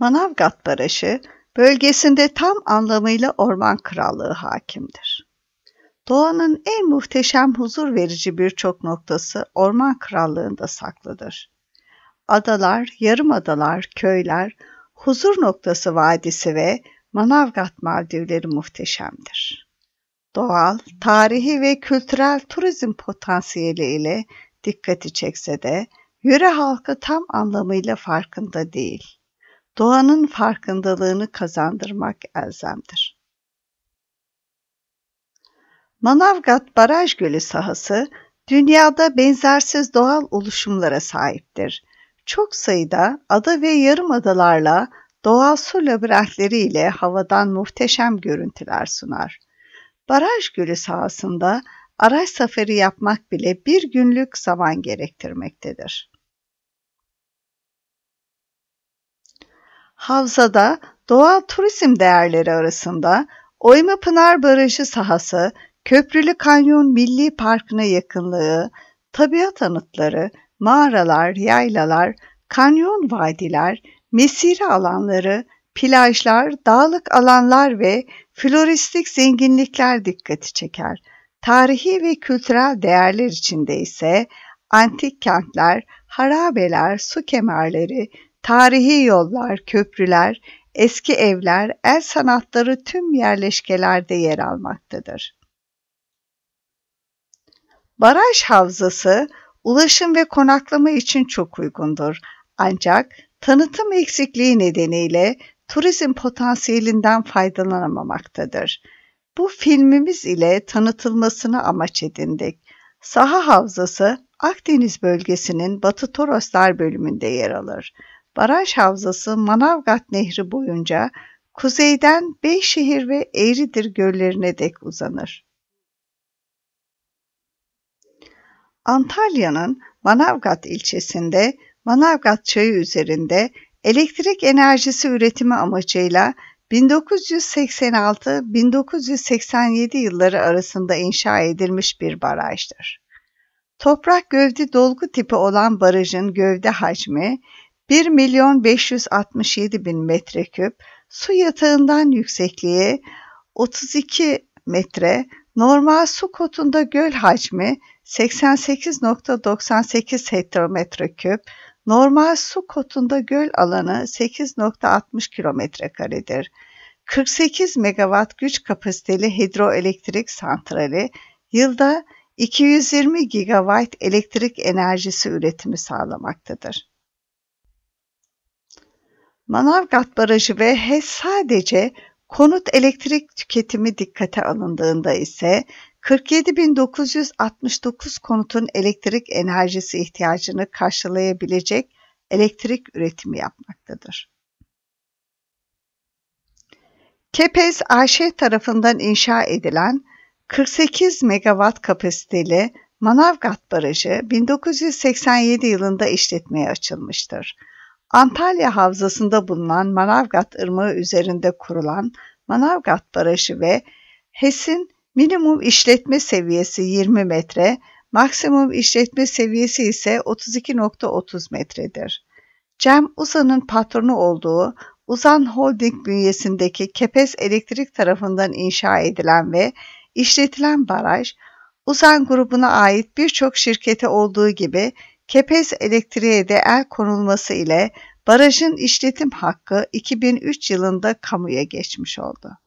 Manavgat Barajı bölgesinde tam anlamıyla orman krallığı hakimdir. Doğanın en muhteşem huzur verici birçok noktası orman krallığında saklıdır. Adalar, yarım adalar, köyler, huzur noktası vadisi ve Manavgat Maldivleri muhteşemdir. Doğal, tarihi ve kültürel turizm potansiyeli ile dikkati çekse de yöre halkı tam anlamıyla farkında değil doğanın farkındalığını kazandırmak elzemdir. Manavgat Baraj Gölü sahası dünyada benzersiz doğal oluşumlara sahiptir. Çok sayıda ada ve yarım adalarla doğal su labirentleriyle havadan muhteşem görüntüler sunar. Baraj Gölü sahasında araç safari yapmak bile bir günlük zaman gerektirmektedir. Havzada doğal turizm değerleri arasında Oyma Pınar Barajı sahası, Köprülü Kanyon Milli Parkı'na yakınlığı, tabiat anıtları, mağaralar, yaylalar, kanyon vadiler, mesire alanları, plajlar, dağlık alanlar ve floristik zenginlikler dikkati çeker. Tarihi ve kültürel değerler içinde ise antik kentler, harabeler, su kemerleri, Tarihi yollar, köprüler, eski evler, el sanatları tüm yerleşkelerde yer almaktadır. Baraj havzası ulaşım ve konaklama için çok uygundur. Ancak tanıtım eksikliği nedeniyle turizm potansiyelinden faydalanamamaktadır. Bu filmimiz ile tanıtılmasını amaç edindik. Saha Havzası Akdeniz bölgesinin Batı Toroslar bölümünde yer alır baraj havzası Manavgat Nehri boyunca kuzeyden Beyşehir ve Eğridir göllerine dek uzanır. Antalya'nın Manavgat ilçesinde Manavgat Çayı üzerinde elektrik enerjisi üretimi amacıyla 1986-1987 yılları arasında inşa edilmiş bir barajdır. Toprak gövde dolgu tipi olan barajın gövde hacmi 1 milyon 567 bin metreküp, su yatağından yüksekliğe 32 metre, normal su kotunda göl hacmi 88.98 hektometre küp, normal su kotunda göl alanı 8.60 kilometre karedir. 48 megawatt güç kapasiteli hidroelektrik santrali yılda 220 gigawatt elektrik enerjisi üretimi sağlamaktadır. Manavgat Barajı ve HES sadece konut elektrik tüketimi dikkate alındığında ise 47.969 konutun elektrik enerjisi ihtiyacını karşılayabilecek elektrik üretimi yapmaktadır. Kepez AŞ tarafından inşa edilen 48 megawatt kapasiteli Manavgat Barajı 1987 yılında işletmeye açılmıştır. Antalya Havzası'nda bulunan Manavgat Irmağı üzerinde kurulan Manavgat Barajı ve HES'in minimum işletme seviyesi 20 metre, maksimum işletme seviyesi ise 32.30 metredir. Cem Uzan'ın patronu olduğu Uzan Holding bünyesindeki Kepes Elektrik tarafından inşa edilen ve işletilen baraj, Uzan grubuna ait birçok şirkete olduğu gibi Kepez Elektriğe de el konulması ile barajın işletim hakkı 2003 yılında kamuya geçmiş oldu.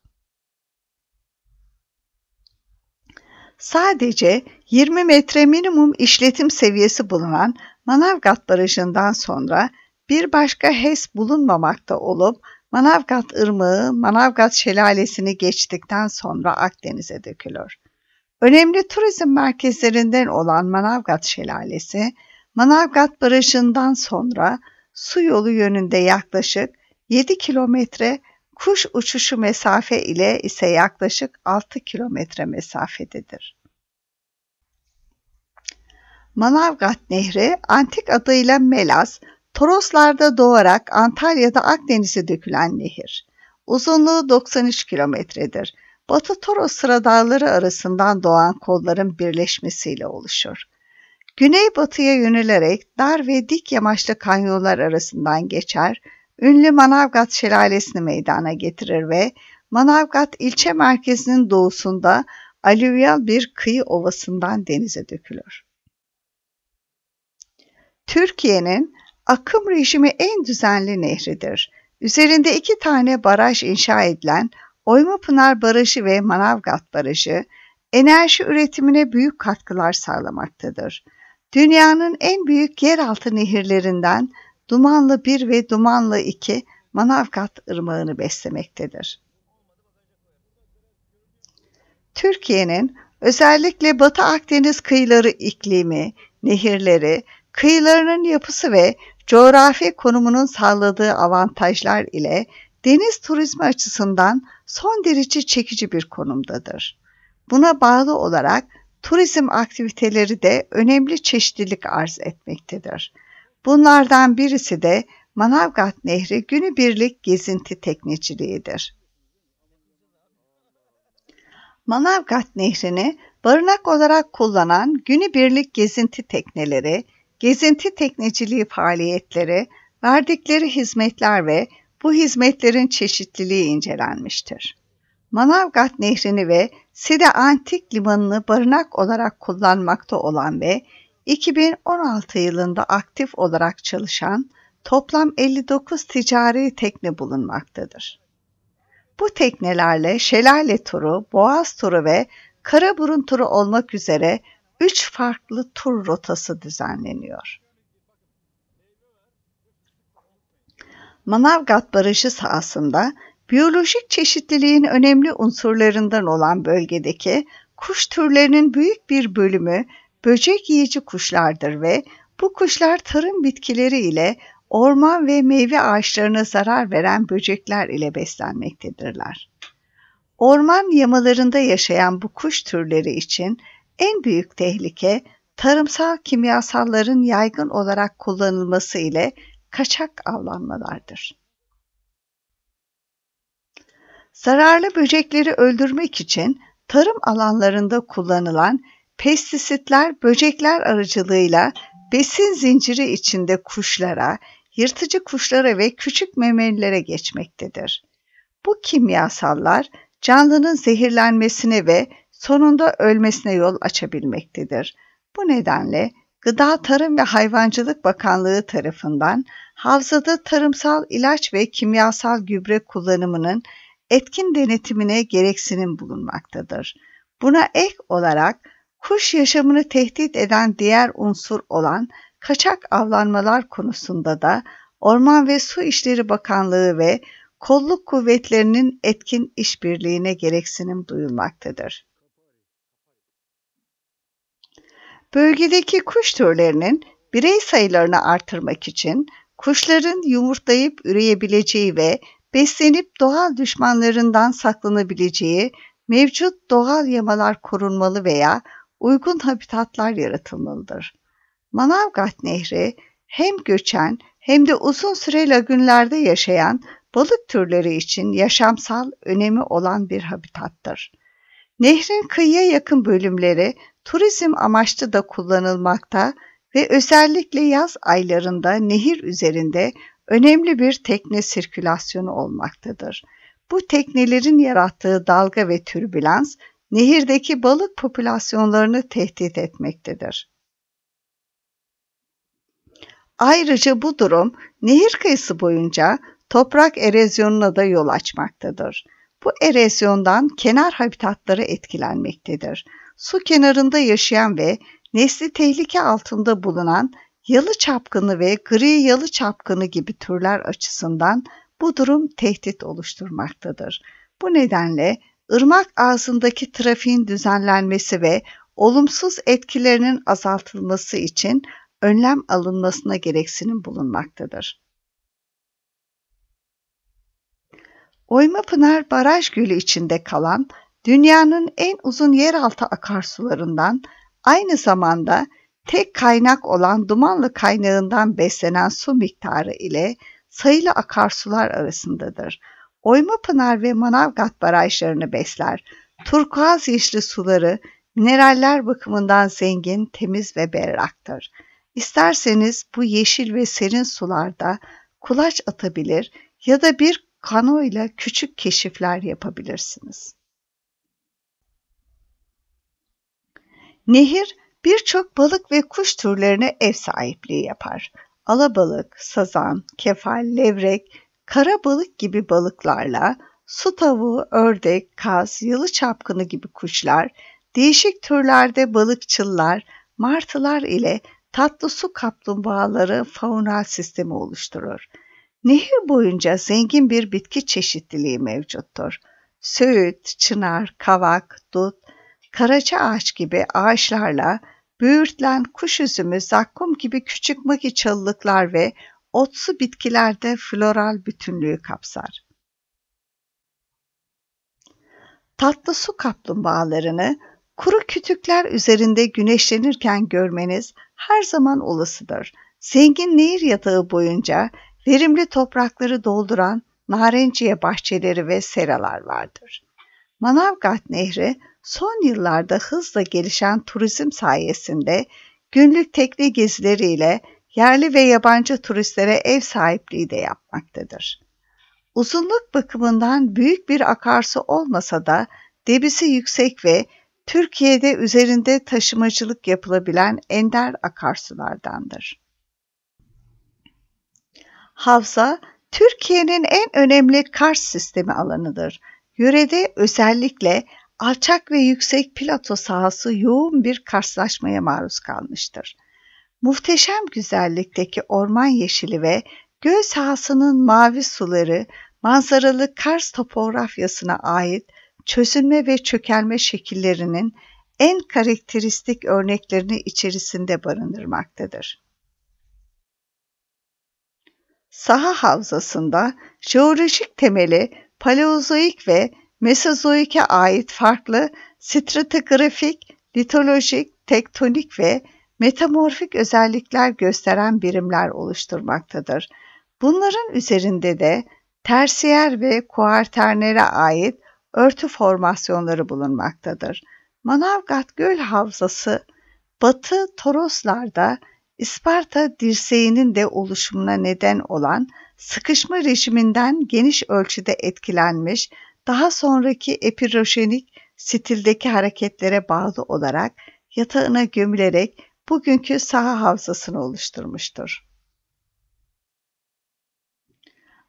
Sadece 20 metre minimum işletim seviyesi bulunan Manavgat Barajı'ndan sonra bir başka HES bulunmamakta olup Manavgat Irmağı, Manavgat Şelalesi'ni geçtikten sonra Akdeniz'e dökülür. Önemli turizm merkezlerinden olan Manavgat Şelalesi, Manavgat Barajı'ndan sonra su yolu yönünde yaklaşık 7 kilometre, kuş uçuşu mesafe ile ise yaklaşık 6 kilometre mesafededir. Manavgat Nehri antik adıyla Melas, Toroslar'da doğarak Antalya'da Akdeniz'e dökülen nehir. Uzunluğu 93 kilometredir. Batı Toros sıradağları arasından doğan kolların birleşmesiyle oluşur. Güneybatıya yönelerek dar ve dik yamaçlı kanyonlar arasından geçer, ünlü Manavgat şelalesini meydana getirir ve Manavgat ilçe merkezinin doğusunda alüvyal bir kıyı ovasından denize dökülür. Türkiye'nin akım rejimi en düzenli nehridir. Üzerinde iki tane baraj inşa edilen Oymapınar Barajı ve Manavgat Barajı enerji üretimine büyük katkılar sağlamaktadır. Dünyanın en büyük yeraltı nehirlerinden Dumanlı 1 ve Dumanlı 2 Manavgat ırmağını beslemektedir. Türkiye'nin özellikle Batı Akdeniz kıyıları iklimi, nehirleri, kıyılarının yapısı ve coğrafi konumunun sağladığı avantajlar ile deniz turizmi açısından son derece çekici bir konumdadır. Buna bağlı olarak turizm aktiviteleri de önemli çeşitlilik arz etmektedir. Bunlardan birisi de Manavgat Nehri günübirlik gezinti tekneciliğidir. Manavgat Nehri'ni barınak olarak kullanan günübirlik gezinti tekneleri, gezinti tekneciliği faaliyetleri, verdikleri hizmetler ve bu hizmetlerin çeşitliliği incelenmiştir. Manavgat Nehri'ni ve Side Antik Limanı'nı barınak olarak kullanmakta olan ve 2016 yılında aktif olarak çalışan toplam 59 ticari tekne bulunmaktadır. Bu teknelerle şelale turu, boğaz turu ve karaburun turu olmak üzere 3 farklı tur rotası düzenleniyor. Manavgat Barışı sahasında Biyolojik çeşitliliğin önemli unsurlarından olan bölgedeki kuş türlerinin büyük bir bölümü böcek yiyici kuşlardır ve bu kuşlar tarım bitkileri ile orman ve meyve ağaçlarına zarar veren böcekler ile beslenmektedirler. Orman yamalarında yaşayan bu kuş türleri için en büyük tehlike tarımsal kimyasalların yaygın olarak kullanılması ile kaçak avlanmalardır. Zararlı böcekleri öldürmek için tarım alanlarında kullanılan pestisitler böcekler aracılığıyla besin zinciri içinde kuşlara, yırtıcı kuşlara ve küçük memelilere geçmektedir. Bu kimyasallar canlının zehirlenmesine ve sonunda ölmesine yol açabilmektedir. Bu nedenle Gıda Tarım ve Hayvancılık Bakanlığı tarafından havzada tarımsal ilaç ve kimyasal gübre kullanımının etkin denetimine gereksinim bulunmaktadır. Buna ek olarak kuş yaşamını tehdit eden diğer unsur olan kaçak avlanmalar konusunda da Orman ve Su İşleri Bakanlığı ve kolluk kuvvetlerinin etkin işbirliğine gereksinim duyulmaktadır. Bölgedeki kuş türlerinin birey sayılarını artırmak için kuşların yumurtlayıp üreyebileceği ve beslenip doğal düşmanlarından saklanabileceği mevcut doğal yamalar korunmalı veya uygun habitatlar yaratılmalıdır. Manavgat Nehri hem göçen hem de uzun süre lagünlerde yaşayan balık türleri için yaşamsal önemi olan bir habitattır. Nehrin kıyıya yakın bölümleri turizm amaçlı da kullanılmakta ve özellikle yaz aylarında nehir üzerinde önemli bir tekne sirkülasyonu olmaktadır. Bu teknelerin yarattığı dalga ve türbülans nehirdeki balık popülasyonlarını tehdit etmektedir. Ayrıca bu durum nehir kıyısı boyunca toprak erozyonuna da yol açmaktadır. Bu erozyondan kenar habitatları etkilenmektedir. Su kenarında yaşayan ve nesli tehlike altında bulunan Yalı çapkını ve gri yalı çapkını gibi türler açısından bu durum tehdit oluşturmaktadır. Bu nedenle ırmak ağzındaki trafiğin düzenlenmesi ve olumsuz etkilerinin azaltılması için önlem alınmasına gereksinim bulunmaktadır. Oymapınar Baraj Gölü içinde kalan dünyanın en uzun yeraltı akarsularından aynı zamanda tek kaynak olan Dumanlı kaynağından beslenen su miktarı ile sayılı akarsular arasındadır. Oyma Pınar ve Manavgat barajlarını besler. Turkuaz yeşili suları mineraller bakımından zengin, temiz ve berraktır. İsterseniz bu yeşil ve serin sularda kulaç atabilir ya da bir kano ile küçük keşifler yapabilirsiniz. Nehir birçok balık ve kuş türlerine ev sahipliği yapar. Alabalık, sazan, kefal, levrek, kara balık gibi balıklarla su tavuğu, ördek, kaz, yılı çapkını gibi kuşlar, değişik türlerde balıkçıllar, martılar ile tatlı su kaplumbağaları faunal sistemi oluşturur. Nehir boyunca zengin bir bitki çeşitliliği mevcuttur. Söğüt, çınar, kavak, dut, karaca ağaç gibi ağaçlarla Böğürtlen, kuş üzümü, zakkum gibi küçük maki çalılıklar ve otsu bitkilerde floral bütünlüğü kapsar. Tatlı su kaplumbağalarını kuru kütükler üzerinde güneşlenirken görmeniz her zaman olasıdır. Zengin nehir yatağı boyunca verimli toprakları dolduran narenciye bahçeleri ve seralar vardır. Manavgat Nehri son yıllarda hızla gelişen turizm sayesinde günlük tekne gezileriyle yerli ve yabancı turistlere ev sahipliği de yapmaktadır. Uzunluk bakımından büyük bir akarsu olmasa da debisi yüksek ve Türkiye'de üzerinde taşımacılık yapılabilen ender akarsulardandır. Havza, Türkiye'nin en önemli kar sistemi alanıdır. Yörede özellikle alçak ve yüksek plato sahası yoğun bir karşılaşmaya maruz kalmıştır. Muhteşem güzellikteki orman yeşili ve göl sahasının mavi suları manzaralı Kars topografyasına ait çözülme ve çökelme şekillerinin en karakteristik örneklerini içerisinde barındırmaktadır. Saha havzasında jeolojik temeli paleozoik ve Mesozoik'e ait farklı stratigrafik, litolojik, tektonik ve metamorfik özellikler gösteren birimler oluşturmaktadır. Bunların üzerinde de tersiyer ve kuarternere ait örtü formasyonları bulunmaktadır. Manavgat Göl Havzası, Batı Toroslar'da İsparta dirseğinin de oluşumuna neden olan sıkışma rejiminden geniş ölçüde etkilenmiş daha sonraki epirojenik stildeki hareketlere bağlı olarak yatağına gömülerek bugünkü saha havzasını oluşturmuştur.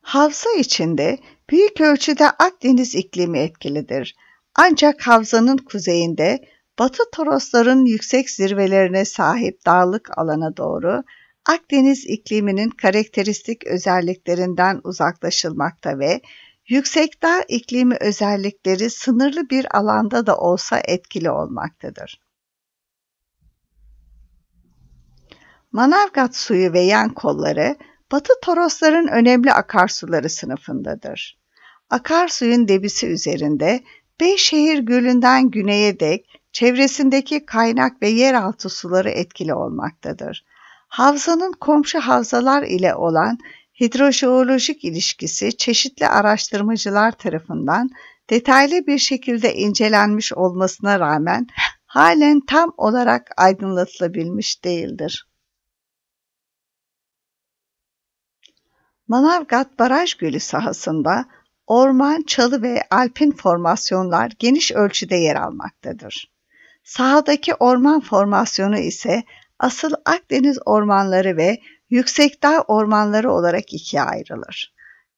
Havza içinde büyük ölçüde Akdeniz iklimi etkilidir. Ancak havzanın kuzeyinde Batı Torosların yüksek zirvelerine sahip dağlık alana doğru Akdeniz ikliminin karakteristik özelliklerinden uzaklaşılmakta ve yüksekdağ iklimi özellikleri sınırlı bir alanda da olsa etkili olmaktadır. Manavgat suyu ve yan kolları Batı Torosların önemli akarsuları sınıfındadır. Akarsuyun debisi üzerinde Beyşehir Gölü'nden güneye dek çevresindeki kaynak ve yeraltı suları etkili olmaktadır. Havzanın komşu havzalar ile olan hidrojeolojik ilişkisi çeşitli araştırmacılar tarafından detaylı bir şekilde incelenmiş olmasına rağmen halen tam olarak aydınlatılabilmiş değildir. Manavgat Baraj Gölü sahasında orman, çalı ve alpin formasyonlar geniş ölçüde yer almaktadır. Sahadaki orman formasyonu ise asıl Akdeniz ormanları ve yüksekdağ ormanları olarak ikiye ayrılır.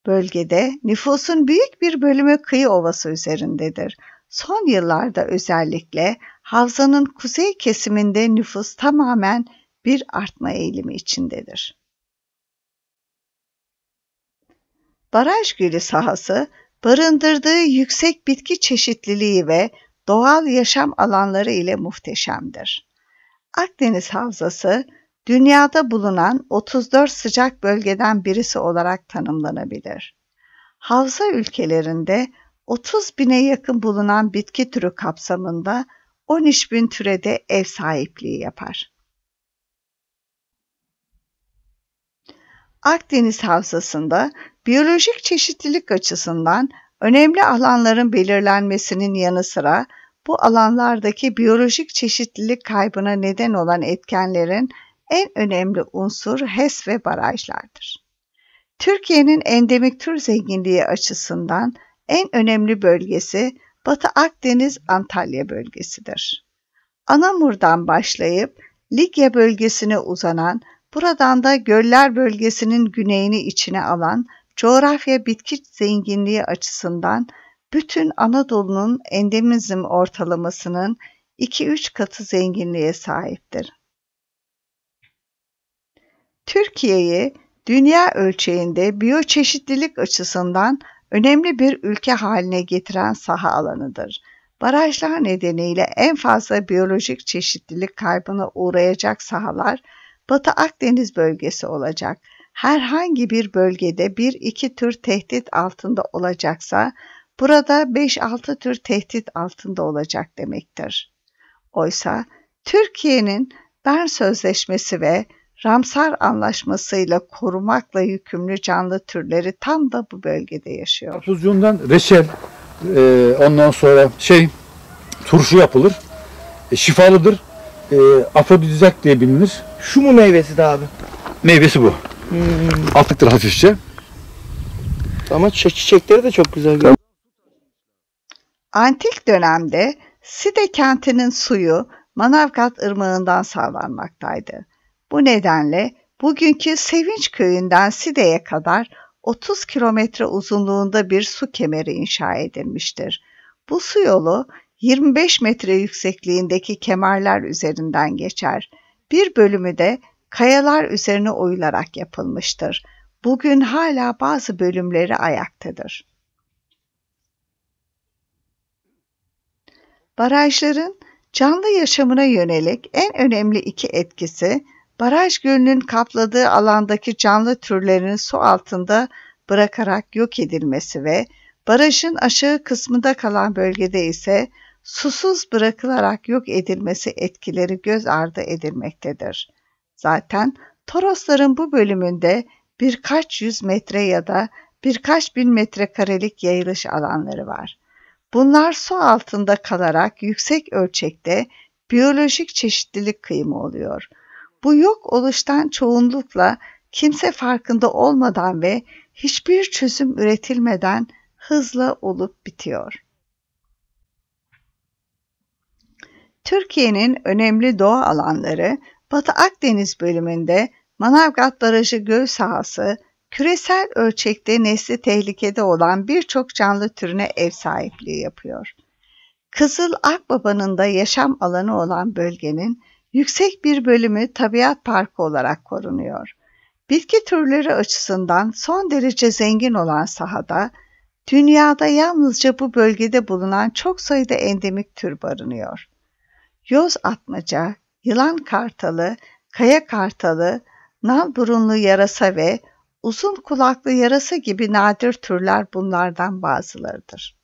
Bölgede nüfusun büyük bir bölümü kıyı ovası üzerindedir. Son yıllarda özellikle havzanın kuzey kesiminde nüfus tamamen bir artma eğilimi içindedir. Baraj gölü sahası barındırdığı yüksek bitki çeşitliliği ve doğal yaşam alanları ile muhteşemdir. Akdeniz Havzası dünyada bulunan 34 sıcak bölgeden birisi olarak tanımlanabilir. Havza ülkelerinde 30 bine yakın bulunan bitki türü kapsamında 13 bin türe de ev sahipliği yapar. Akdeniz Havzası'nda biyolojik çeşitlilik açısından önemli alanların belirlenmesinin yanı sıra bu alanlardaki biyolojik çeşitlilik kaybına neden olan etkenlerin en önemli unsur HES ve barajlardır. Türkiye'nin endemik tür zenginliği açısından en önemli bölgesi Batı Akdeniz Antalya bölgesidir. Anamur'dan başlayıp Ligya bölgesine uzanan, buradan da göller bölgesinin güneyini içine alan coğrafya bitki zenginliği açısından bütün Anadolu'nun endemizm ortalamasının 2-3 katı zenginliğe sahiptir. Türkiye'yi dünya ölçeğinde biyoçeşitlilik açısından önemli bir ülke haline getiren saha alanıdır. Barajlar nedeniyle en fazla biyolojik çeşitlilik kaybına uğrayacak sahalar Batı Akdeniz bölgesi olacak. Herhangi bir bölgede bir iki tür tehdit altında olacaksa burada 5-6 tür tehdit altında olacak demektir. Oysa Türkiye'nin Bern Sözleşmesi ve Ramsar Anlaşması'yla korumakla yükümlü canlı türleri tam da bu bölgede yaşıyor. Karpuzcuğundan reçel, e, ondan sonra şey turşu yapılır. E, şifalıdır. E, afrodizyak diye bilinir. Şu mu meyvesi de abi? Meyvesi bu. Hmm. Altlıktır hafifçe. Ama çiçekleri de çok güzel. Görüyor. Antik dönemde Side kentinin suyu Manavgat ırmağından sağlanmaktaydı. Bu nedenle bugünkü Sevinç köyünden Side'ye kadar 30 kilometre uzunluğunda bir su kemeri inşa edilmiştir. Bu su yolu 25 metre yüksekliğindeki kemerler üzerinden geçer. Bir bölümü de kayalar üzerine oyularak yapılmıştır. Bugün hala bazı bölümleri ayaktadır. Barajların canlı yaşamına yönelik en önemli iki etkisi Baraj gölünün kapladığı alandaki canlı türlerin su altında bırakarak yok edilmesi ve barajın aşağı kısmında kalan bölgede ise susuz bırakılarak yok edilmesi etkileri göz ardı edilmektedir. Zaten Torosların bu bölümünde birkaç yüz metre ya da birkaç bin metrekarelik yayılış alanları var. Bunlar su altında kalarak yüksek ölçekte biyolojik çeşitlilik kıyımı oluyor. Bu yok oluştan çoğunlukla kimse farkında olmadan ve hiçbir çözüm üretilmeden hızla olup bitiyor. Türkiye'nin önemli doğa alanları Batı Akdeniz bölümünde Manavgat Barajı göl sahası küresel ölçekte nesli tehlikede olan birçok canlı türüne ev sahipliği yapıyor. Kızıl Akbaba'nın da yaşam alanı olan bölgenin yüksek bir bölümü tabiat parkı olarak korunuyor. Bitki türleri açısından son derece zengin olan sahada, dünyada yalnızca bu bölgede bulunan çok sayıda endemik tür barınıyor. Yoz atmaca, yılan kartalı, kaya kartalı, nal burunlu yarasa ve uzun kulaklı yarasa gibi nadir türler bunlardan bazılarıdır.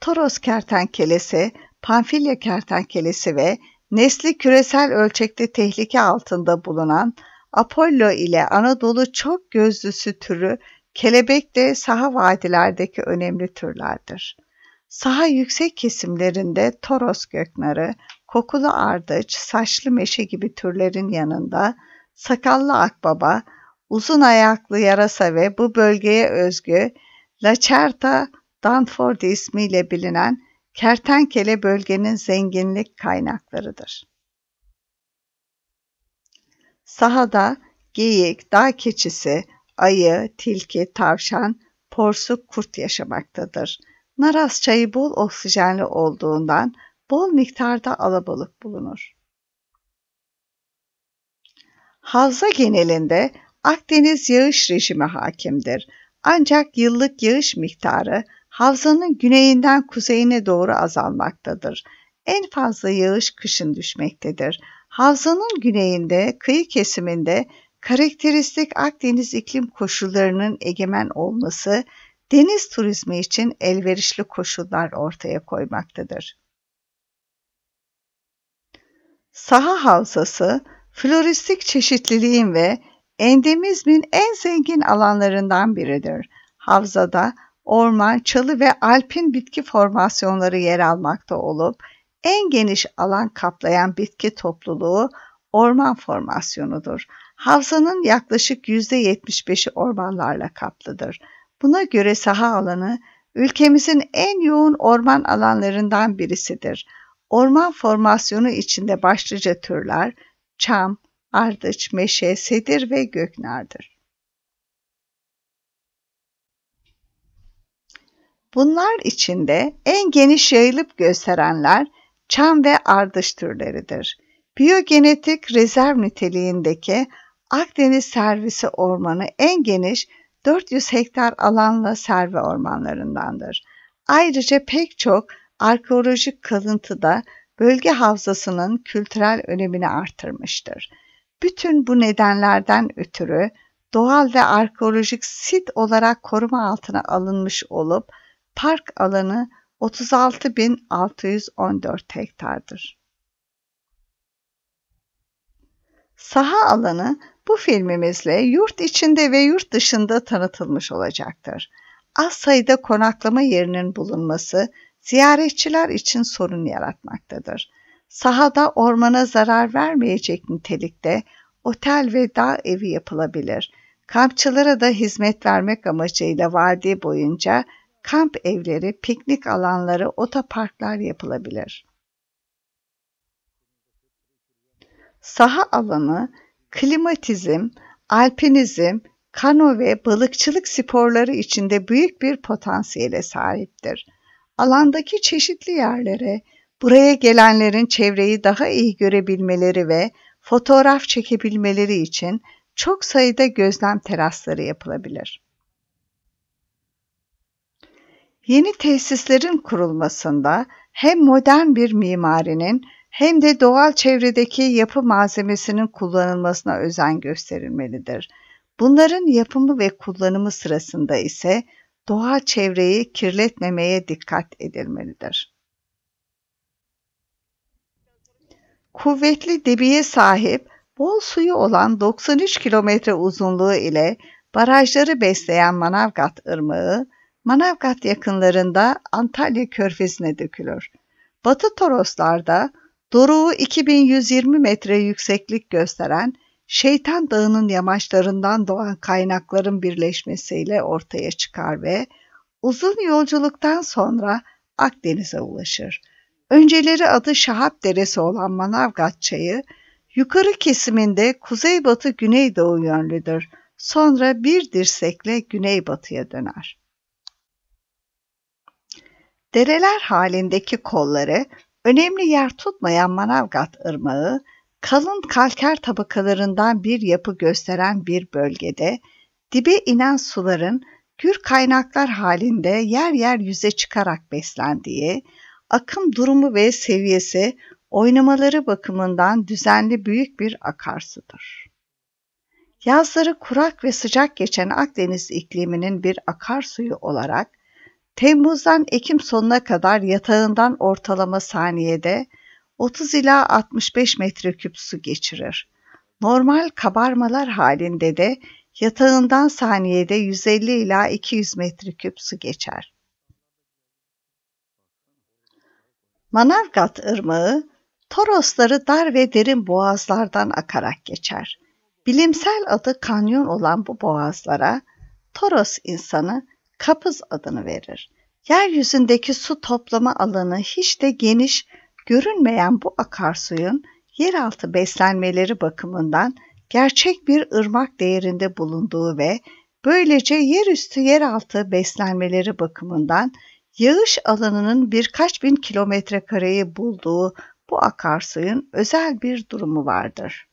Toros kertenkelesi Panfilya kertenkelesi ve nesli küresel ölçekte tehlike altında bulunan Apollo ile Anadolu çok gözlüsü türü kelebek de saha vadilerdeki önemli türlerdir. Saha yüksek kesimlerinde toros göknarı, kokulu ardıç, saçlı meşe gibi türlerin yanında sakallı akbaba, uzun ayaklı yarasa ve bu bölgeye özgü Lacerta Danfordi ismiyle bilinen Kertenkele bölgenin zenginlik kaynaklarıdır. Sahada geyik, dağ keçisi, ayı, tilki, tavşan, porsuk, kurt yaşamaktadır. Naras çayı bol oksijenli olduğundan bol miktarda alabalık bulunur. Havza genelinde Akdeniz yağış rejimi hakimdir. Ancak yıllık yağış miktarı Havzanın güneyinden kuzeyine doğru azalmaktadır. En fazla yağış kışın düşmektedir. Havzanın güneyinde, kıyı kesiminde karakteristik Akdeniz iklim koşullarının egemen olması deniz turizmi için elverişli koşullar ortaya koymaktadır. Saha havzası, floristik çeşitliliğin ve endemizmin en zengin alanlarından biridir. Havzada orman, çalı ve alpin bitki formasyonları yer almakta olup en geniş alan kaplayan bitki topluluğu orman formasyonudur. Havzanın yaklaşık %75'i ormanlarla kaplıdır. Buna göre saha alanı ülkemizin en yoğun orman alanlarından birisidir. Orman formasyonu içinde başlıca türler çam, ardıç, meşe, sedir ve göknardır. Bunlar içinde en geniş yayılıp gösterenler çam ve ardış türleridir. Biyogenetik rezerv niteliğindeki Akdeniz servisi ormanı en geniş 400 hektar alanla serve ormanlarındandır. Ayrıca pek çok arkeolojik kalıntı da bölge havzasının kültürel önemini artırmıştır. Bütün bu nedenlerden ötürü doğal ve arkeolojik sit olarak koruma altına alınmış olup Park alanı 36.614 hektardır. Saha alanı bu filmimizle yurt içinde ve yurt dışında tanıtılmış olacaktır. Az sayıda konaklama yerinin bulunması ziyaretçiler için sorun yaratmaktadır. Sahada ormana zarar vermeyecek nitelikte otel ve dağ evi yapılabilir. Kampçılara da hizmet vermek amacıyla vadi boyunca kamp evleri, piknik alanları, otoparklar yapılabilir. Saha alanı, klimatizm, alpinizm, kano ve balıkçılık sporları içinde büyük bir potansiyele sahiptir. Alandaki çeşitli yerlere, buraya gelenlerin çevreyi daha iyi görebilmeleri ve fotoğraf çekebilmeleri için çok sayıda gözlem terasları yapılabilir. Yeni tesislerin kurulmasında hem modern bir mimarinin hem de doğal çevredeki yapı malzemesinin kullanılmasına özen gösterilmelidir. Bunların yapımı ve kullanımı sırasında ise doğal çevreyi kirletmemeye dikkat edilmelidir. Kuvvetli debiye sahip, bol suyu olan 93 kilometre uzunluğu ile barajları besleyen Manavgat Irmağı, Manavgat yakınlarında Antalya körfezine dökülür. Batı Toroslar'da doruğu 2120 metre yükseklik gösteren Şeytan Dağı'nın yamaçlarından doğan kaynakların birleşmesiyle ortaya çıkar ve uzun yolculuktan sonra Akdeniz'e ulaşır. Önceleri adı Şahap Deresi olan Manavgat Çayı, yukarı kesiminde kuzeybatı güneydoğu yönlüdür. Sonra bir dirsekle güneybatıya döner. Dereler halindeki kolları, önemli yer tutmayan Manavgat Irmağı, kalın kalker tabakalarından bir yapı gösteren bir bölgede, dibe inen suların gür kaynaklar halinde yer yer yüze çıkarak beslendiği, akım durumu ve seviyesi oynamaları bakımından düzenli büyük bir akarsudur. Yazları kurak ve sıcak geçen Akdeniz ikliminin bir akarsuyu olarak Temmuz'dan Ekim sonuna kadar yatağından ortalama saniyede 30 ila 65 metreküp su geçirir. Normal kabarmalar halinde de yatağından saniyede 150 ila 200 metreküp su geçer. Manavgat Irmağı, Torosları dar ve derin boğazlardan akarak geçer. Bilimsel adı kanyon olan bu boğazlara Toros insanı Kapız adını verir. Yeryüzündeki su toplama alanı hiç de geniş görünmeyen bu akarsuyun yeraltı beslenmeleri bakımından gerçek bir ırmak değerinde bulunduğu ve böylece yerüstü yeraltı beslenmeleri bakımından yağış alanının birkaç bin kilometre kareyi bulduğu bu akarsuyun özel bir durumu vardır.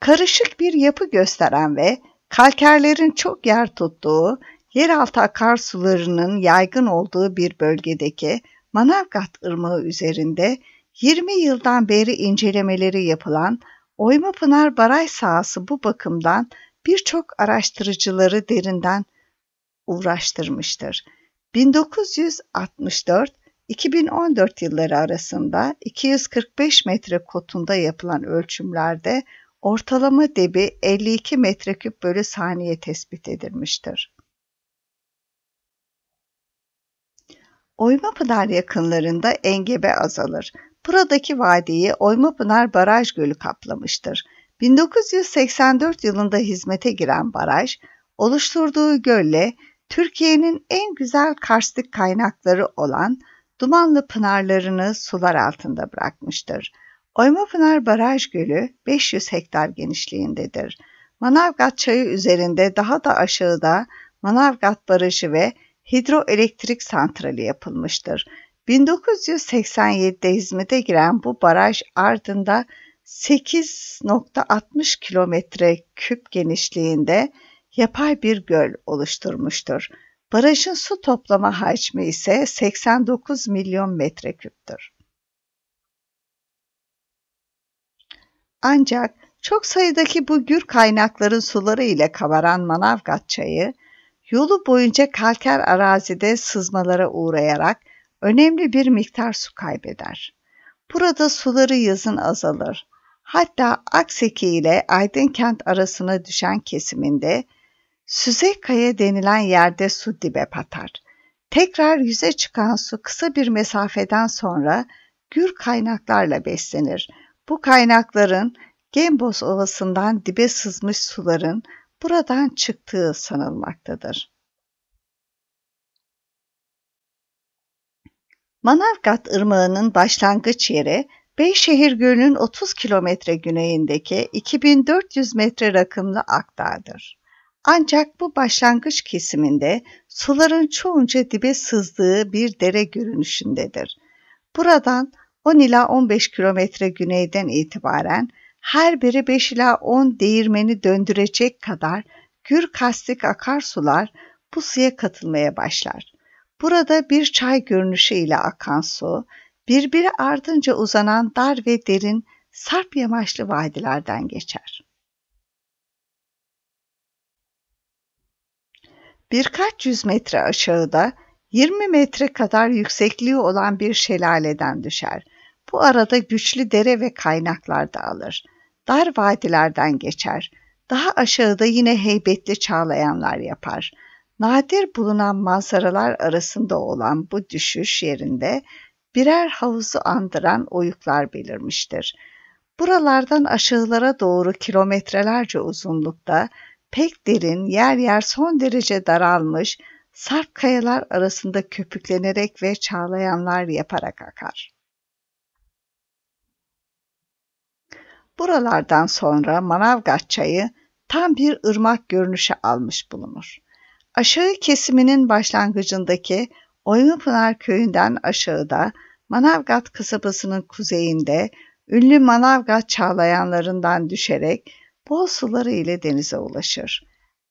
Karışık bir yapı gösteren ve Kalkerlerin çok yer tuttuğu, yeraltı akarsularının yaygın olduğu bir bölgedeki Manavgat Irmağı üzerinde 20 yıldan beri incelemeleri yapılan Oyma Pınar Baraj sahası bu bakımdan birçok araştırıcıları derinden uğraştırmıştır. 1964-2014 yılları arasında 245 metre kotunda yapılan ölçümlerde ortalama debi 52 metreküp bölü saniye tespit edilmiştir. Oyma Pınar yakınlarında engebe azalır. Buradaki vadiyi Oyma Pınar Baraj Gölü kaplamıştır. 1984 yılında hizmete giren baraj, oluşturduğu gölle Türkiye'nin en güzel karstik kaynakları olan Dumanlı pınarlarını sular altında bırakmıştır. Oymapınar Baraj Gölü 500 hektar genişliğindedir. Manavgat Çayı üzerinde daha da aşağıda Manavgat Barajı ve hidroelektrik santrali yapılmıştır. 1987'de hizmete giren bu baraj ardında 8.60 kilometre küp genişliğinde yapay bir göl oluşturmuştur. Barajın su toplama hacmi ise 89 milyon metreküptür. Ancak çok sayıdaki bu gür kaynakların suları ile kabaran Manavgat çayı, yolu boyunca kalker arazide sızmalara uğrayarak önemli bir miktar su kaybeder. Burada suları yazın azalır. Hatta Akseki ile Aydınkent arasına düşen kesiminde Süzekaya denilen yerde su dibe patar. Tekrar yüze çıkan su kısa bir mesafeden sonra gür kaynaklarla beslenir bu kaynakların Gembos Ovası'ndan dibe sızmış suların buradan çıktığı sanılmaktadır. Manavgat Irmağı'nın başlangıç yeri Beyşehir Gölü'nün 30 kilometre güneyindeki 2400 metre rakımlı aktardır. Ancak bu başlangıç kesiminde suların çoğunca dibe sızdığı bir dere görünüşündedir. Buradan 10 ila 15 kilometre güneyden itibaren her biri 5 ila 10 değirmeni döndürecek kadar gür kastik akarsular bu suya katılmaya başlar. Burada bir çay görünüşü ile akan su, birbiri ardınca uzanan dar ve derin sarp yamaçlı vadilerden geçer. Birkaç yüz metre aşağıda 20 metre kadar yüksekliği olan bir şelaleden düşer bu arada güçlü dere ve kaynaklar dağılır. Dar vadilerden geçer. Daha aşağıda yine heybetli çağlayanlar yapar. Nadir bulunan manzaralar arasında olan bu düşüş yerinde birer havuzu andıran oyuklar belirmiştir. Buralardan aşağılara doğru kilometrelerce uzunlukta pek derin, yer yer son derece daralmış, sarp kayalar arasında köpüklenerek ve çağlayanlar yaparak akar. Buralardan sonra Manavgat çayı tam bir ırmak görünüşe almış bulunur. Aşağı kesiminin başlangıcındaki Oymupınar köyünden aşağıda Manavgat kasabasının kuzeyinde ünlü Manavgat çağlayanlarından düşerek bol suları ile denize ulaşır.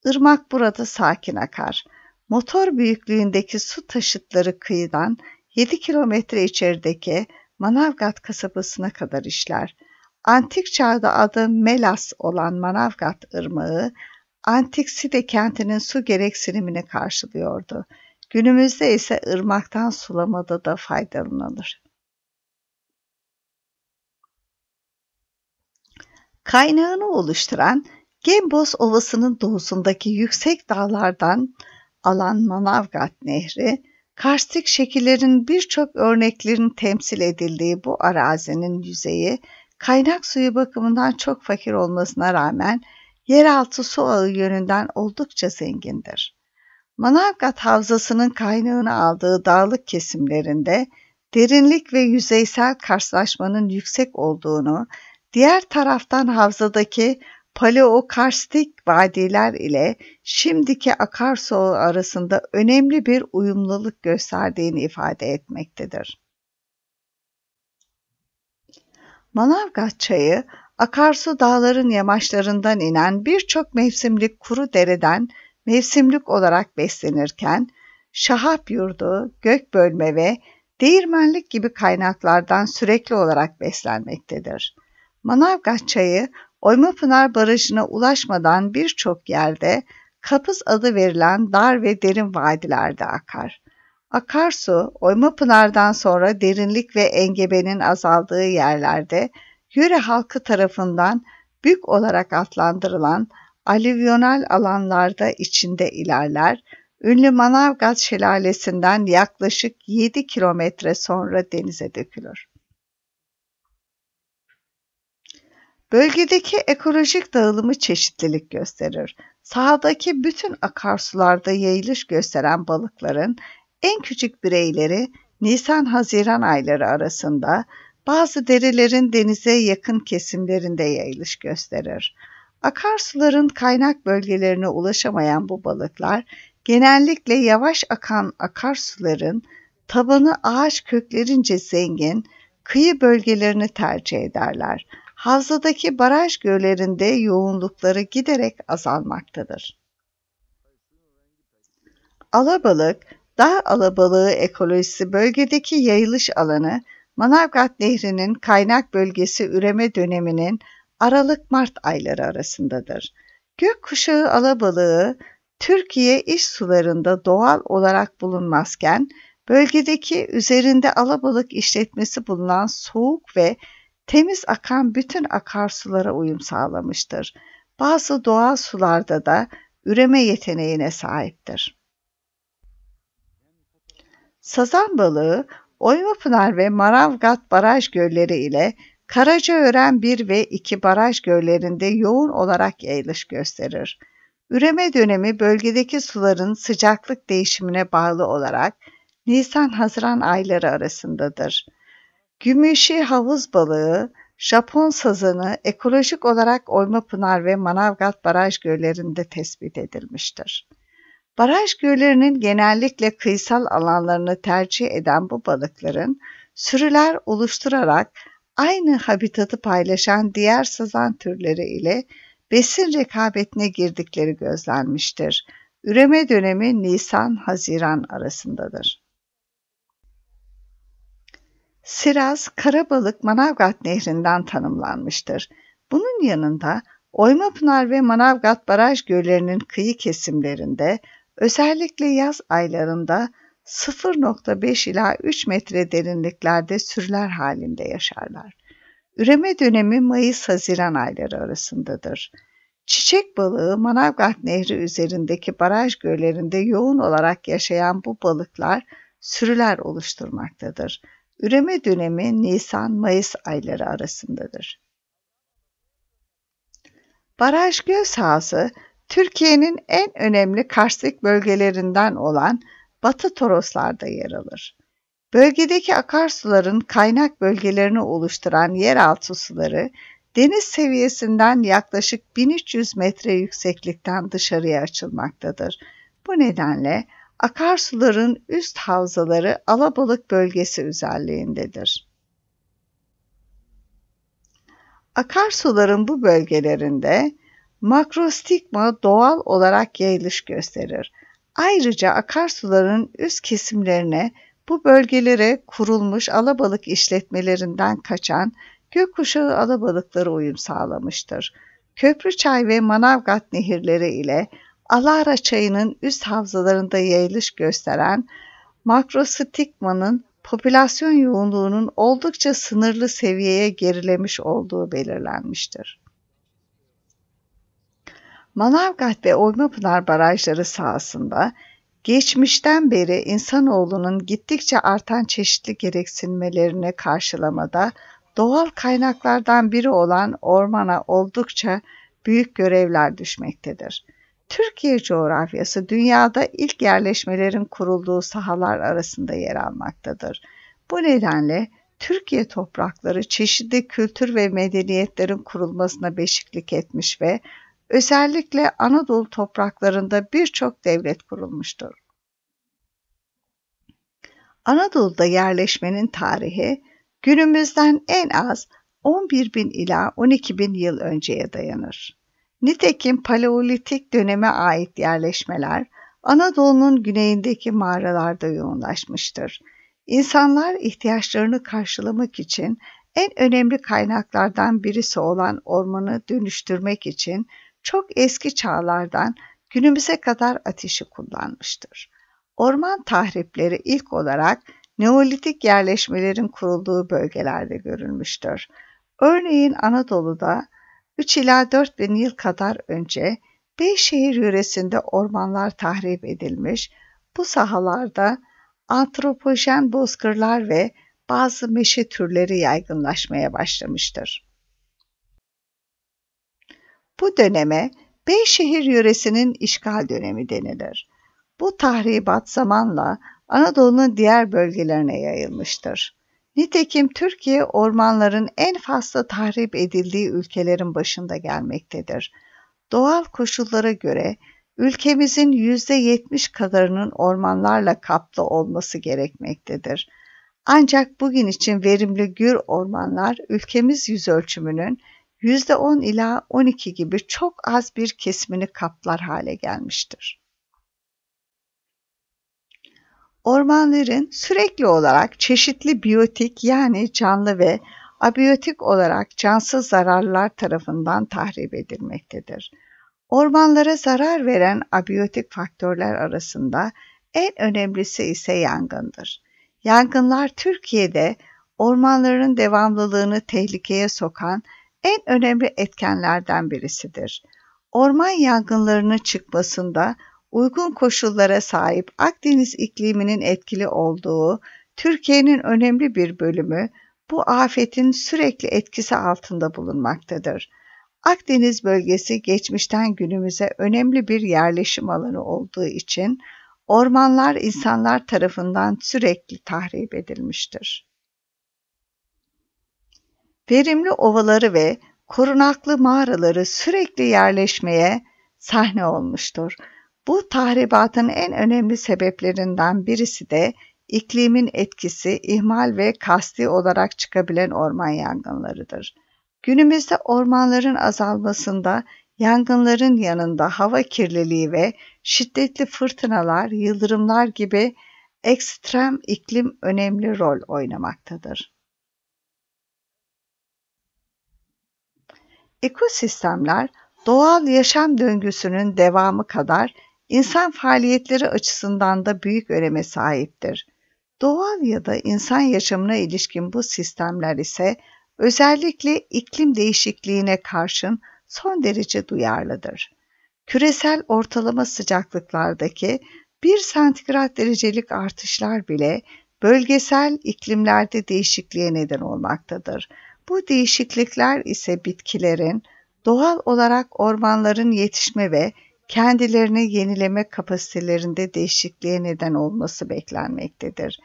Irmak burada sakin akar. Motor büyüklüğündeki su taşıtları kıyıdan 7 kilometre içerideki Manavgat kasabasına kadar işler. Antik çağda adı Melas olan Manavgat Irmağı, antik Side kentinin su gereksinimini karşılıyordu. Günümüzde ise ırmaktan sulamada da faydalanılır. Kaynağını oluşturan Gembos Ovası'nın doğusundaki yüksek dağlardan alan Manavgat Nehri, karstik şekillerin birçok örneklerin temsil edildiği bu arazinin yüzeyi kaynak suyu bakımından çok fakir olmasına rağmen yeraltı su ağı yönünden oldukça zengindir. Manavgat Havzası'nın kaynağını aldığı dağlık kesimlerinde derinlik ve yüzeysel karşılaşmanın yüksek olduğunu, diğer taraftan havzadaki paleokarstik vadiler ile şimdiki akarsu arasında önemli bir uyumluluk gösterdiğini ifade etmektedir. Manavgat çayı akarsu dağların yamaçlarından inen birçok mevsimlik kuru dereden mevsimlik olarak beslenirken şahap yurdu, gök bölme ve değirmenlik gibi kaynaklardan sürekli olarak beslenmektedir. Manavgat çayı Oymapınar Barajı'na ulaşmadan birçok yerde Kapız adı verilen dar ve derin vadilerde akar. Akarsu, Oyma Oymapınar'dan sonra derinlik ve engebenin azaldığı yerlerde yöre halkı tarafından büyük olarak adlandırılan alüvyonal alanlarda içinde ilerler, ünlü Manavgat şelalesinden yaklaşık 7 kilometre sonra denize dökülür. Bölgedeki ekolojik dağılımı çeşitlilik gösterir. Sahadaki bütün akarsularda yayılış gösteren balıkların en küçük bireyleri Nisan-Haziran ayları arasında bazı derilerin denize yakın kesimlerinde yayılış gösterir. Akarsuların kaynak bölgelerine ulaşamayan bu balıklar genellikle yavaş akan akarsuların tabanı ağaç köklerince zengin kıyı bölgelerini tercih ederler. Havzadaki baraj göllerinde yoğunlukları giderek azalmaktadır. Alabalık Dağ alabalığı ekolojisi bölgedeki yayılış alanı, Manavgat Nehri'nin kaynak bölgesi üreme döneminin Aralık-Mart ayları arasındadır. Gökkuşağı alabalığı Türkiye iç sularında doğal olarak bulunmazken bölgedeki üzerinde alabalık işletmesi bulunan soğuk ve temiz akan bütün akarsulara uyum sağlamıştır. Bazı doğal sularda da üreme yeteneğine sahiptir. Sazan balığı Oymapınar ve Maravgat baraj gölleri ile Karacaören 1 ve 2 baraj göllerinde yoğun olarak yayılış gösterir. Üreme dönemi bölgedeki suların sıcaklık değişimine bağlı olarak Nisan-Haziran ayları arasındadır. Gümüşi havuz balığı, Japon sazanı ekolojik olarak Oymapınar ve Manavgat baraj göllerinde tespit edilmiştir. Baraj göllerinin genellikle kıyısal alanlarını tercih eden bu balıkların sürüler oluşturarak aynı habitatı paylaşan diğer sazan türleri ile besin rekabetine girdikleri gözlenmiştir. Üreme dönemi Nisan-Haziran arasındadır. Siraz, Karabalık Manavgat Nehri'nden tanımlanmıştır. Bunun yanında Oymapınar ve Manavgat baraj göllerinin kıyı kesimlerinde Özellikle yaz aylarında 0.5 ila 3 metre derinliklerde sürüler halinde yaşarlar. Üreme dönemi Mayıs-Haziran ayları arasındadır. Çiçek balığı Manavgat Nehri üzerindeki baraj göllerinde yoğun olarak yaşayan bu balıklar sürüler oluşturmaktadır. Üreme dönemi Nisan-Mayıs ayları arasındadır. Baraj göl sahası Türkiye'nin en önemli karstik bölgelerinden olan Batı Toroslar'da yer alır. Bölgedeki akarsuların kaynak bölgelerini oluşturan yeraltı suları deniz seviyesinden yaklaşık 1300 metre yükseklikten dışarıya açılmaktadır. Bu nedenle akarsuların üst havzaları alabalık bölgesi özelliğindedir. Akarsuların bu bölgelerinde Makrostigma doğal olarak yayılış gösterir. Ayrıca akarsuların üst kesimlerine bu bölgelere kurulmuş alabalık işletmelerinden kaçan gökkuşağı alabalıkları uyum sağlamıştır. Köprüçay ve Manavgat nehirleri ile Alara çayının üst havzalarında yayılış gösteren makrostigmanın popülasyon yoğunluğunun oldukça sınırlı seviyeye gerilemiş olduğu belirlenmiştir. Manavgat ve Oymapınar barajları sahasında geçmişten beri insanoğlunun gittikçe artan çeşitli gereksinmelerine karşılamada doğal kaynaklardan biri olan ormana oldukça büyük görevler düşmektedir. Türkiye coğrafyası dünyada ilk yerleşmelerin kurulduğu sahalar arasında yer almaktadır. Bu nedenle Türkiye toprakları çeşitli kültür ve medeniyetlerin kurulmasına beşiklik etmiş ve Özellikle Anadolu topraklarında birçok devlet kurulmuştur. Anadolu'da yerleşmenin tarihi günümüzden en az 11 bin ila 12 bin yıl önceye dayanır. Nitekim Paleolitik döneme ait yerleşmeler Anadolu'nun güneyindeki mağaralarda yoğunlaşmıştır. İnsanlar ihtiyaçlarını karşılamak için en önemli kaynaklardan birisi olan ormanı dönüştürmek için çok eski çağlardan günümüze kadar ateşi kullanmıştır. Orman tahripleri ilk olarak Neolitik yerleşmelerin kurulduğu bölgelerde görülmüştür. Örneğin Anadolu'da 3 ila 4 bin yıl kadar önce Beyşehir yöresinde ormanlar tahrip edilmiş, bu sahalarda antropojen bozkırlar ve bazı meşe türleri yaygınlaşmaya başlamıştır. Bu döneme Beyşehir yöresinin işgal dönemi denilir. Bu tahribat zamanla Anadolu'nun diğer bölgelerine yayılmıştır. Nitekim Türkiye ormanların en fazla tahrip edildiği ülkelerin başında gelmektedir. Doğal koşullara göre ülkemizin %70 kadarının ormanlarla kaplı olması gerekmektedir. Ancak bugün için verimli gür ormanlar ülkemiz ölçümünün %10 ila 12 gibi çok az bir kesimini kaplar hale gelmiştir. Ormanların sürekli olarak çeşitli biyotik yani canlı ve abiyotik olarak cansız zararlar tarafından tahrip edilmektedir. Ormanlara zarar veren abiyotik faktörler arasında en önemlisi ise yangındır. Yangınlar Türkiye'de ormanların devamlılığını tehlikeye sokan en önemli etkenlerden birisidir. Orman yangınlarının çıkmasında uygun koşullara sahip Akdeniz ikliminin etkili olduğu Türkiye'nin önemli bir bölümü bu afetin sürekli etkisi altında bulunmaktadır. Akdeniz bölgesi geçmişten günümüze önemli bir yerleşim alanı olduğu için ormanlar insanlar tarafından sürekli tahrip edilmiştir verimli ovaları ve korunaklı mağaraları sürekli yerleşmeye sahne olmuştur. Bu tahribatın en önemli sebeplerinden birisi de iklimin etkisi ihmal ve kasti olarak çıkabilen orman yangınlarıdır. Günümüzde ormanların azalmasında yangınların yanında hava kirliliği ve şiddetli fırtınalar, yıldırımlar gibi ekstrem iklim önemli rol oynamaktadır. ekosistemler doğal yaşam döngüsünün devamı kadar insan faaliyetleri açısından da büyük öneme sahiptir. Doğal ya da insan yaşamına ilişkin bu sistemler ise özellikle iklim değişikliğine karşın son derece duyarlıdır. Küresel ortalama sıcaklıklardaki 1 santigrat derecelik artışlar bile bölgesel iklimlerde değişikliğe neden olmaktadır bu değişiklikler ise bitkilerin doğal olarak ormanların yetişme ve kendilerini yenileme kapasitelerinde değişikliğe neden olması beklenmektedir.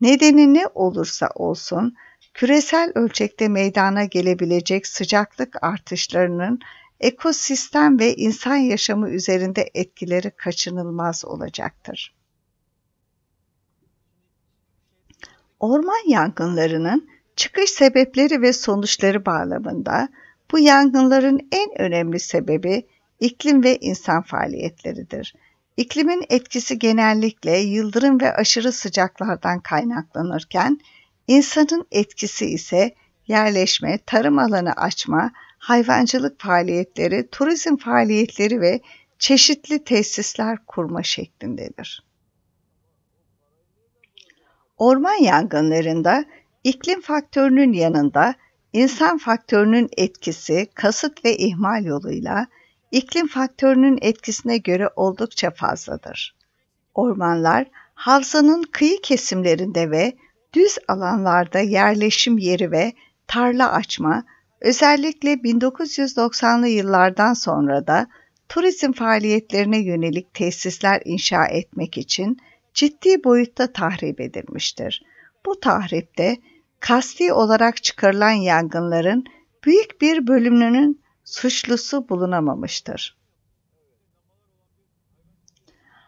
Nedeni ne olursa olsun küresel ölçekte meydana gelebilecek sıcaklık artışlarının ekosistem ve insan yaşamı üzerinde etkileri kaçınılmaz olacaktır. Orman yangınlarının Çıkış sebepleri ve sonuçları bağlamında bu yangınların en önemli sebebi iklim ve insan faaliyetleridir. İklimin etkisi genellikle yıldırım ve aşırı sıcaklardan kaynaklanırken, insanın etkisi ise yerleşme, tarım alanı açma, hayvancılık faaliyetleri, turizm faaliyetleri ve çeşitli tesisler kurma şeklindedir. Orman yangınlarında İklim faktörünün yanında insan faktörünün etkisi kasıt ve ihmal yoluyla iklim faktörünün etkisine göre oldukça fazladır. Ormanlar havzanın kıyı kesimlerinde ve düz alanlarda yerleşim yeri ve tarla açma özellikle 1990'lı yıllardan sonra da turizm faaliyetlerine yönelik tesisler inşa etmek için ciddi boyutta tahrip edilmiştir. Bu tahripte kasti olarak çıkarılan yangınların büyük bir bölümünün suçlusu bulunamamıştır.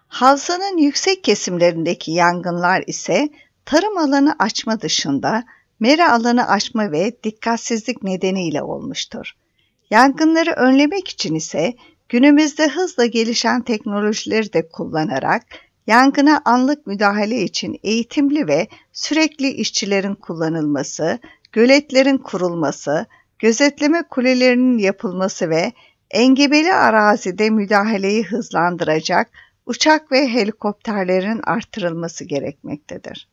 Havzanın yüksek kesimlerindeki yangınlar ise tarım alanı açma dışında mera alanı açma ve dikkatsizlik nedeniyle olmuştur. Yangınları önlemek için ise günümüzde hızla gelişen teknolojileri de kullanarak yangına anlık müdahale için eğitimli ve sürekli işçilerin kullanılması, göletlerin kurulması, gözetleme kulelerinin yapılması ve engebeli arazide müdahaleyi hızlandıracak uçak ve helikopterlerin artırılması gerekmektedir.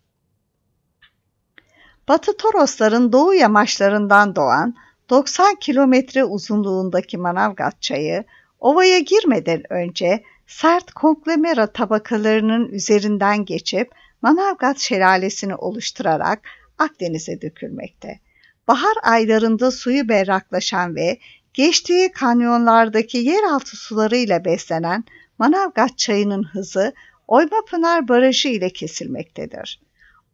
Batı Torosların doğu yamaçlarından doğan 90 kilometre uzunluğundaki Manavgat çayı, ovaya girmeden önce sert konglemera tabakalarının üzerinden geçip Manavgat şelalesini oluşturarak Akdeniz'e dökülmekte. Bahar aylarında suyu berraklaşan ve geçtiği kanyonlardaki yeraltı sularıyla beslenen Manavgat çayının hızı Oymapınar Barajı ile kesilmektedir.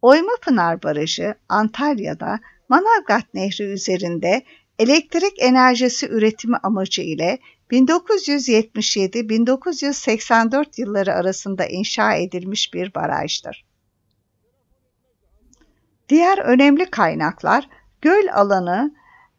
Oymapınar Barajı Antalya'da Manavgat Nehri üzerinde elektrik enerjisi üretimi amacı ile 1977-1984 yılları arasında inşa edilmiş bir barajdır. Diğer önemli kaynaklar göl alanı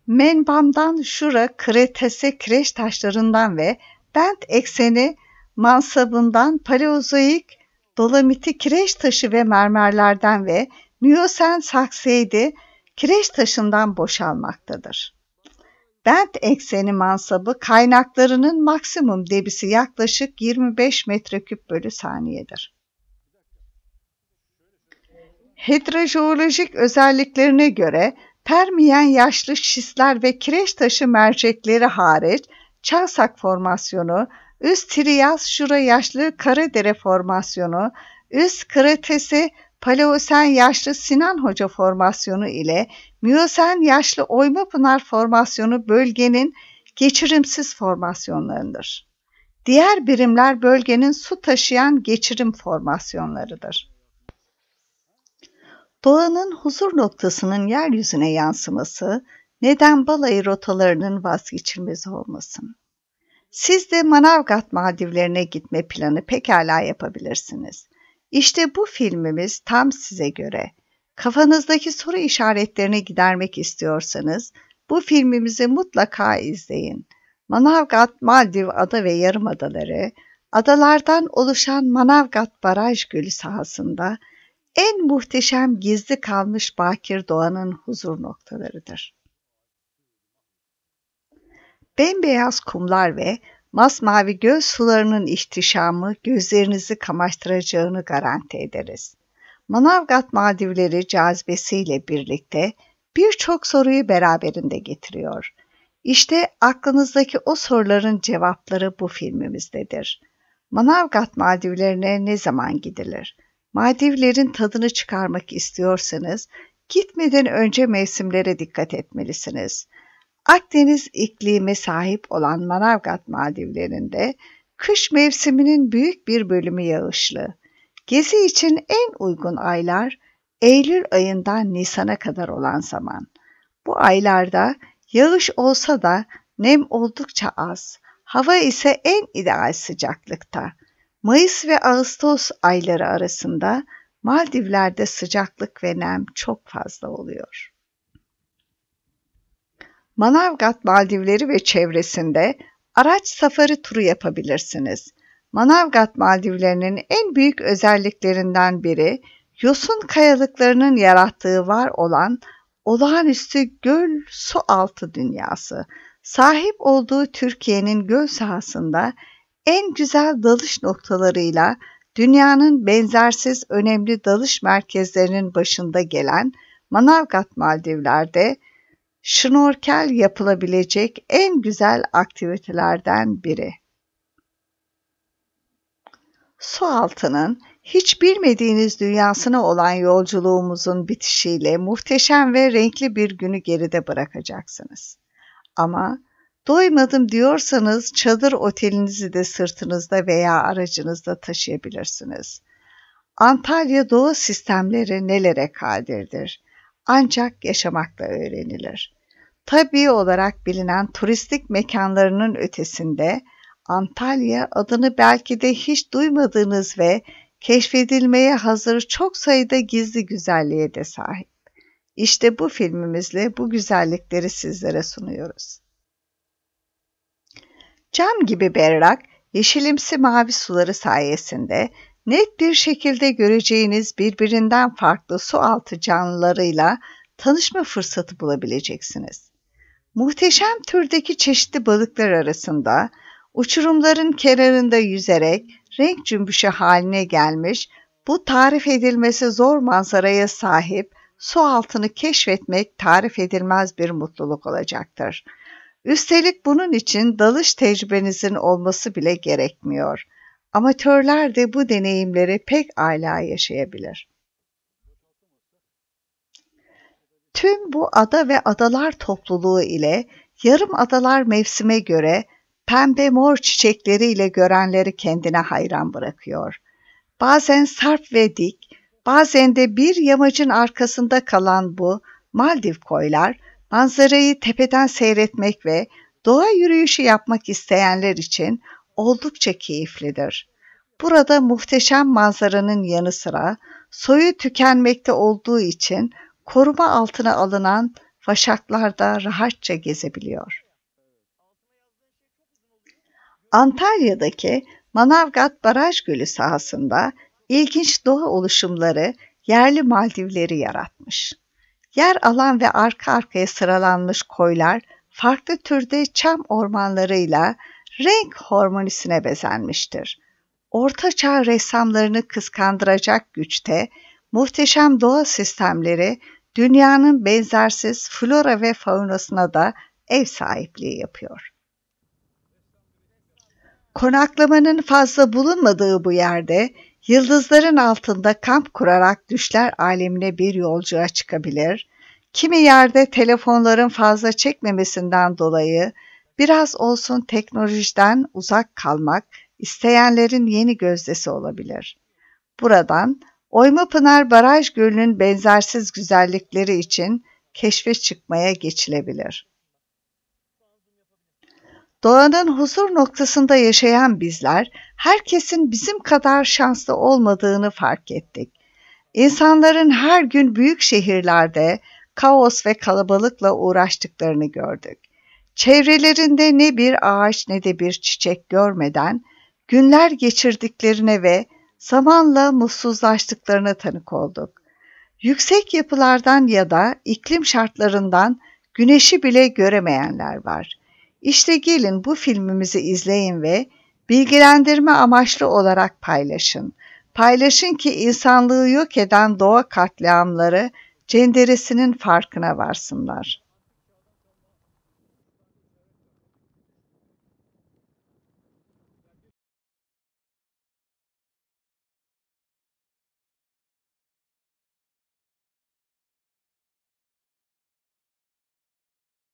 Menbam'dan Şura Kretese kireç taşlarından ve Bent ekseni mansabından Paleozoik dolomiti kireç taşı ve mermerlerden ve Miyosen sakseydi kireç taşından boşalmaktadır. Bent ekseni mansabı kaynaklarının maksimum debisi yaklaşık 25 metreküp bölü saniyedir. Hidrojeolojik özelliklerine göre Permiyen yaşlı şisler ve kireç taşı mercekleri hariç Çelsak formasyonu, üst Trias Şura yaşlı Karadere formasyonu, üst Kretesi Paleosen yaşlı Sinan Hoca formasyonu ile Miyosen yaşlı Oyma Pınar formasyonu bölgenin geçirimsiz formasyonlarıdır. Diğer birimler bölgenin su taşıyan geçirim formasyonlarıdır. Doğanın huzur noktasının yeryüzüne yansıması, neden balayı rotalarının vazgeçilmez olmasın. Siz de Manavgat Maldivlerine gitme planı pekala yapabilirsiniz. İşte bu filmimiz tam size göre. Kafanızdaki soru işaretlerini gidermek istiyorsanız bu filmimizi mutlaka izleyin. Manavgat, Maldiv ada ve yarımadaları, adalardan oluşan Manavgat Baraj Gölü sahasında en muhteşem gizli kalmış bakir doğanın huzur noktalarıdır. Bembeyaz kumlar ve masmavi göz sularının ihtişamı gözlerinizi kamaştıracağını garanti ederiz. Manavgat Maldivleri cazibesiyle birlikte birçok soruyu beraberinde getiriyor. İşte aklınızdaki o soruların cevapları bu filmimizdedir. Manavgat Maldivlerine ne zaman gidilir? Maldivlerin tadını çıkarmak istiyorsanız gitmeden önce mevsimlere dikkat etmelisiniz.'' Akdeniz iklimi sahip olan Manavgat Maldivlerinde kış mevsiminin büyük bir bölümü yağışlı. Gezi için en uygun aylar Eylül ayından Nisan'a kadar olan zaman. Bu aylarda yağış olsa da nem oldukça az. Hava ise en ideal sıcaklıkta. Mayıs ve Ağustos ayları arasında Maldivler'de sıcaklık ve nem çok fazla oluyor. Manavgat Maldivleri ve çevresinde araç safari turu yapabilirsiniz. Manavgat Maldivlerinin en büyük özelliklerinden biri yosun kayalıklarının yarattığı var olan olağanüstü göl su altı dünyası. Sahip olduğu Türkiye'nin göl sahasında en güzel dalış noktalarıyla dünyanın benzersiz önemli dalış merkezlerinin başında gelen Manavgat Maldivler'de şnorkel yapılabilecek en güzel aktivitelerden biri. Su altının hiç bilmediğiniz dünyasına olan yolculuğumuzun bitişiyle muhteşem ve renkli bir günü geride bırakacaksınız. Ama doymadım diyorsanız çadır otelinizi de sırtınızda veya aracınızda taşıyabilirsiniz. Antalya Doğa sistemleri nelere kadirdir? ancak yaşamakla öğrenilir. Tabi olarak bilinen turistik mekanlarının ötesinde Antalya adını belki de hiç duymadığınız ve keşfedilmeye hazır çok sayıda gizli güzelliğe de sahip. İşte bu filmimizle bu güzellikleri sizlere sunuyoruz. Cam gibi berrak, yeşilimsi mavi suları sayesinde net bir şekilde göreceğiniz birbirinden farklı su altı canlılarıyla tanışma fırsatı bulabileceksiniz. Muhteşem türdeki çeşitli balıklar arasında uçurumların kenarında yüzerek renk cümbüşü haline gelmiş bu tarif edilmesi zor manzaraya sahip su altını keşfetmek tarif edilmez bir mutluluk olacaktır. Üstelik bunun için dalış tecrübenizin olması bile gerekmiyor.'' Amatörler de bu deneyimleri pek âlâ yaşayabilir. Tüm bu ada ve adalar topluluğu ile yarım adalar mevsime göre pembe mor çiçekleriyle görenleri kendine hayran bırakıyor. Bazen sarp ve dik, bazen de bir yamacın arkasında kalan bu Maldiv koylar manzarayı tepeden seyretmek ve doğa yürüyüşü yapmak isteyenler için oldukça keyiflidir. Burada muhteşem manzaranın yanı sıra soyu tükenmekte olduğu için koruma altına alınan vaşaklarda rahatça gezebiliyor. Antalya'daki Manavgat Baraj Gölü sahasında ilginç doğa oluşumları yerli Maldivleri yaratmış. Yer alan ve arka arkaya sıralanmış koylar farklı türde çam ormanlarıyla renk harmonisine bezenmiştir. Ortaçağ ressamlarını kıskandıracak güçte muhteşem doğa sistemleri dünyanın benzersiz flora ve faunasına da ev sahipliği yapıyor. Konaklamanın fazla bulunmadığı bu yerde yıldızların altında kamp kurarak düşler alemine bir yolcuya çıkabilir, kimi yerde telefonların fazla çekmemesinden dolayı Biraz olsun teknolojiden uzak kalmak isteyenlerin yeni gözdesi olabilir. Buradan Oymapınar Baraj Gölü'nün benzersiz güzellikleri için keşfe çıkmaya geçilebilir. Doğanın huzur noktasında yaşayan bizler, herkesin bizim kadar şanslı olmadığını fark ettik. İnsanların her gün büyük şehirlerde kaos ve kalabalıkla uğraştıklarını gördük. Çevrelerinde ne bir ağaç ne de bir çiçek görmeden günler geçirdiklerine ve zamanla mutsuzlaştıklarına tanık olduk. Yüksek yapılardan ya da iklim şartlarından güneşi bile göremeyenler var. İşte gelin bu filmimizi izleyin ve bilgilendirme amaçlı olarak paylaşın. Paylaşın ki insanlığı yok eden doğa katliamları cenderesinin farkına varsınlar.